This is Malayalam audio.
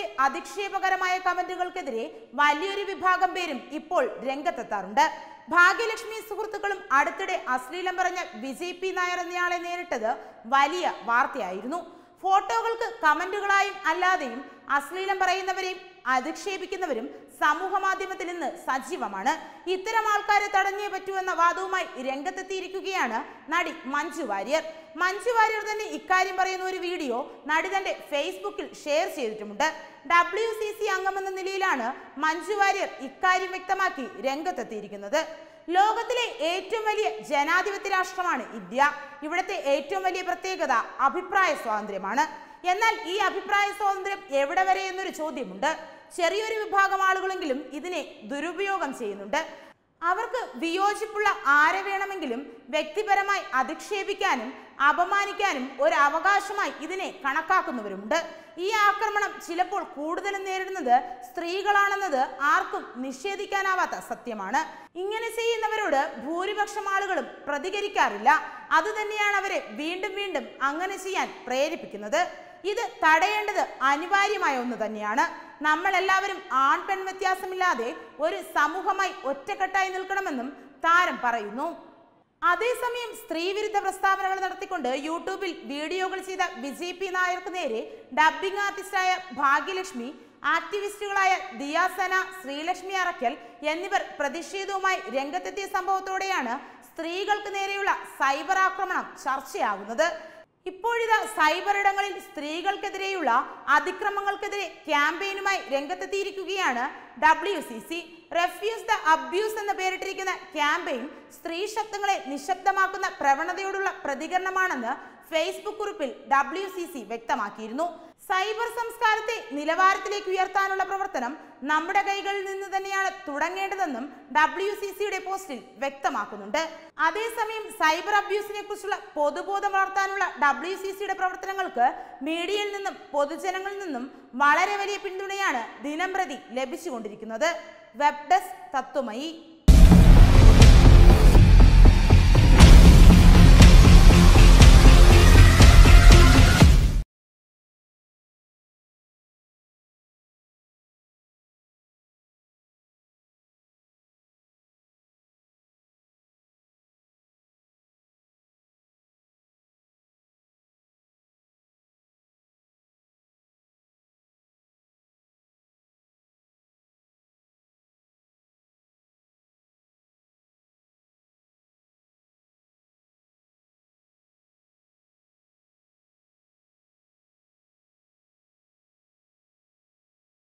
ഇത്തരത്തിലെ അധിക്ഷേപകരമായ കമന്റുകൾക്കെതിരെ വലിയൊരു വിഭാഗം പേരും ഇപ്പോൾ രംഗത്തെത്താറുണ്ട് ഭാഗ്യലക്ഷ്മി സുഹൃത്തുക്കളും അടുത്തിടെ അശ്ലീലം പറഞ്ഞ വിജയ് പി നായർ എന്നയാളെ നേരിട്ടത് വലിയ വാർത്തയായിരുന്നു ഫോട്ടോകൾക്ക് കമന്റുകളായും അല്ലാതെയും അശ്ലീലം പറയുന്നവരെയും അധിക്ഷേപിക്കുന്നവരും സമൂഹ മാധ്യമത്തിൽ ഇന്ന് സജീവമാണ് ഇത്തരം ആൾക്കാരെ തടഞ്ഞേ പറ്റുമെന്ന വാദവുമായി രംഗത്തെത്തിയിരിക്കുകയാണ് നടി മഞ്ജു വാര്യർ മഞ്ജു വാര്യർ തന്നെ ഇക്കാര്യം പറയുന്ന ഒരു വീഡിയോ നടി തന്റെ ഫേസ്ബുക്കിൽ ഷെയർ ചെയ്തിട്ടുമുണ്ട് ഡബ്ല്യു സി സി അംഗമെന്ന നിലയിലാണ് മഞ്ജു വാര്യർ ഇക്കാര്യം വ്യക്തമാക്കി രംഗത്തെത്തിയിരിക്കുന്നത് ലോകത്തിലെ ഏറ്റവും വലിയ ജനാധിപത്യ രാഷ്ട്രമാണ് ഇന്ത്യ ഇവിടുത്തെ ഏറ്റവും വലിയ പ്രത്യേകത അഭിപ്രായ സ്വാതന്ത്ര്യമാണ് എന്നാൽ ഈ അഭിപ്രായ സ്വാതന്ത്ര്യം എവിടെ വരെ എന്നൊരു ചോദ്യമുണ്ട് ചെറിയൊരു വിഭാഗം ആളുകളെങ്കിലും ഇതിനെ ദുരുപയോഗം ചെയ്യുന്നുണ്ട് അവർക്ക് വിയോജിപ്പുള്ള ആരെ വേണമെങ്കിലും വ്യക്തിപരമായി അധിക്ഷേപിക്കാനും അപമാനിക്കാനും ഒരു അവകാശമായി ഇതിനെ കണക്കാക്കുന്നവരുണ്ട് ഈ ആക്രമണം ചിലപ്പോൾ കൂടുതലും നേരിടുന്നത് സ്ത്രീകളാണെന്നത് ആർക്കും നിഷേധിക്കാനാവാത്ത സത്യമാണ് ഇങ്ങനെ ചെയ്യുന്നവരോട് ഭൂരിപക്ഷം ആളുകളും പ്രതികരിക്കാറില്ല അതുതന്നെയാണ് അവരെ വീണ്ടും വീണ്ടും അങ്ങനെ ചെയ്യാൻ പ്രേരിപ്പിക്കുന്നത് ഇത് തടയേണ്ടത് അനിവാര്യമായ ഒന്ന് തന്നെയാണ് നമ്മളെല്ലാവരും ആൺ പെൺ വ്യത്യാസമില്ലാതെ ഒരു സമൂഹമായി ഒറ്റക്കെട്ടായി നിൽക്കണമെന്നും താരം പറയുന്നു അതേസമയം സ്ത്രീവിരുദ്ധ പ്രസ്താവനകൾ നടത്തിക്കൊണ്ട് യൂട്യൂബിൽ വീഡിയോകൾ ചെയ്ത വിജയ് പി നായർക്ക് നേരെ ഡബ്ബിംഗ് ആർട്ടിസ്റ്റായ ഭാഗ്യലക്ഷ്മി ആക്ടിവിസ്റ്റുകളായ ദിയാസന ശ്രീലക്ഷ്മി അറക്കൽ എന്നിവർ പ്രതിഷേധവുമായി രംഗത്തെത്തിയ സംഭവത്തോടെയാണ് സ്ത്രീകൾക്ക് നേരെയുള്ള സൈബർ ആക്രമണം ചർച്ചയാകുന്നത് ഇപ്പോഴിത് സൈബർ ഇടങ്ങളിൽ സ്ത്രീകൾക്കെതിരെയുള്ള അതിക്രമങ്ങൾക്കെതിരെ ക്യാമ്പയിനുമായി രംഗത്തെത്തിയിരിക്കുകയാണ് W C C refuse the abuse എന്ന പേരിട്ടിരിക്കുന്ന ക്യാമ്പയിൻ സ്ത്രീ ശബ്ദങ്ങളെ നിശബ്ദമാക്കുന്ന പ്രവണതയോടുള്ള പ്രതികരണമാണെന്ന് ഫേസ്ബുക്ക് കുറിപ്പിൽ ഡബ്ല്യു സി സി വ്യക്തമാക്കിയിരുന്നു സൈബർ സംസ്കാരത്തെ നിലവാരത്തിലേക്ക് ഉയർത്താനുള്ള പ്രവർത്തനം നമ്മുടെ കൈകളിൽ നിന്ന് തന്നെയാണ് തുടങ്ങേണ്ടതെന്നും ഡബ്ല്യു സി സിയുടെ പോസ്റ്റിൽ വ്യക്തമാക്കുന്നുണ്ട് അതേസമയം സൈബർ അബ്യൂസിനെ കുറിച്ചുള്ള പൊതുബോധം വളർത്താനുള്ള ഡബ്ല്യു സി സിയുടെ പ്രവർത്തനങ്ങൾക്ക് മീഡിയയിൽ നിന്നും പൊതുജനങ്ങളിൽ നിന്നും വളരെ വലിയ പിന്തുണയാണ് ദിനംപ്രതി ലഭിച്ചുകൊണ്ടിരിക്കുന്നത് വെബ് ഡെസ്ക് തത്വമയി